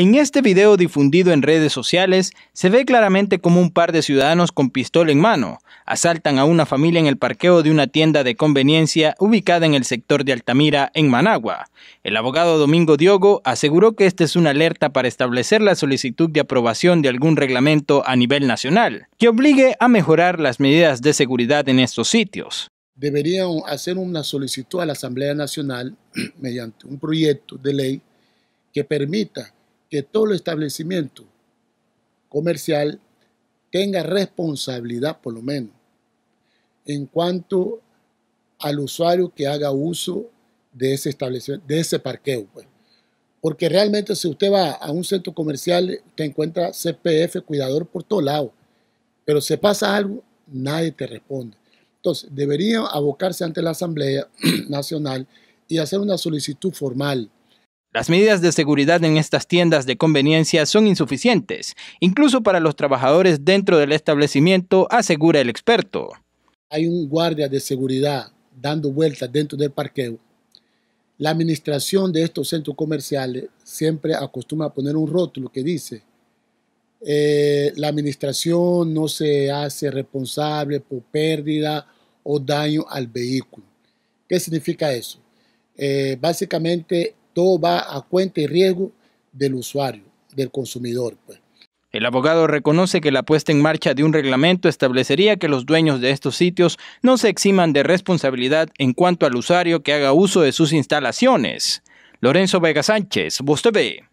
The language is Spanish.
En este video difundido en redes sociales, se ve claramente como un par de ciudadanos con pistola en mano asaltan a una familia en el parqueo de una tienda de conveniencia ubicada en el sector de Altamira, en Managua. El abogado Domingo Diogo aseguró que esta es una alerta para establecer la solicitud de aprobación de algún reglamento a nivel nacional que obligue a mejorar las medidas de seguridad en estos sitios. Deberían hacer una solicitud a la Asamblea Nacional mediante un proyecto de ley que permita que todo el establecimiento comercial tenga responsabilidad, por lo menos, en cuanto al usuario que haga uso de ese establecimiento, de ese parqueo. Pues. Porque realmente si usted va a un centro comercial, te encuentra CPF, cuidador por todos lados. Pero si pasa algo, nadie te responde. Entonces, debería abocarse ante la Asamblea Nacional y hacer una solicitud formal las medidas de seguridad en estas tiendas de conveniencia son insuficientes, incluso para los trabajadores dentro del establecimiento, asegura el experto. Hay un guardia de seguridad dando vueltas dentro del parqueo. La administración de estos centros comerciales siempre acostumbra a poner un rótulo que dice, eh, la administración no se hace responsable por pérdida o daño al vehículo. ¿Qué significa eso? Eh, básicamente todo va a cuenta y riesgo del usuario, del consumidor. Pues. El abogado reconoce que la puesta en marcha de un reglamento establecería que los dueños de estos sitios no se eximan de responsabilidad en cuanto al usuario que haga uso de sus instalaciones. Lorenzo Vega Sánchez, Bostebe.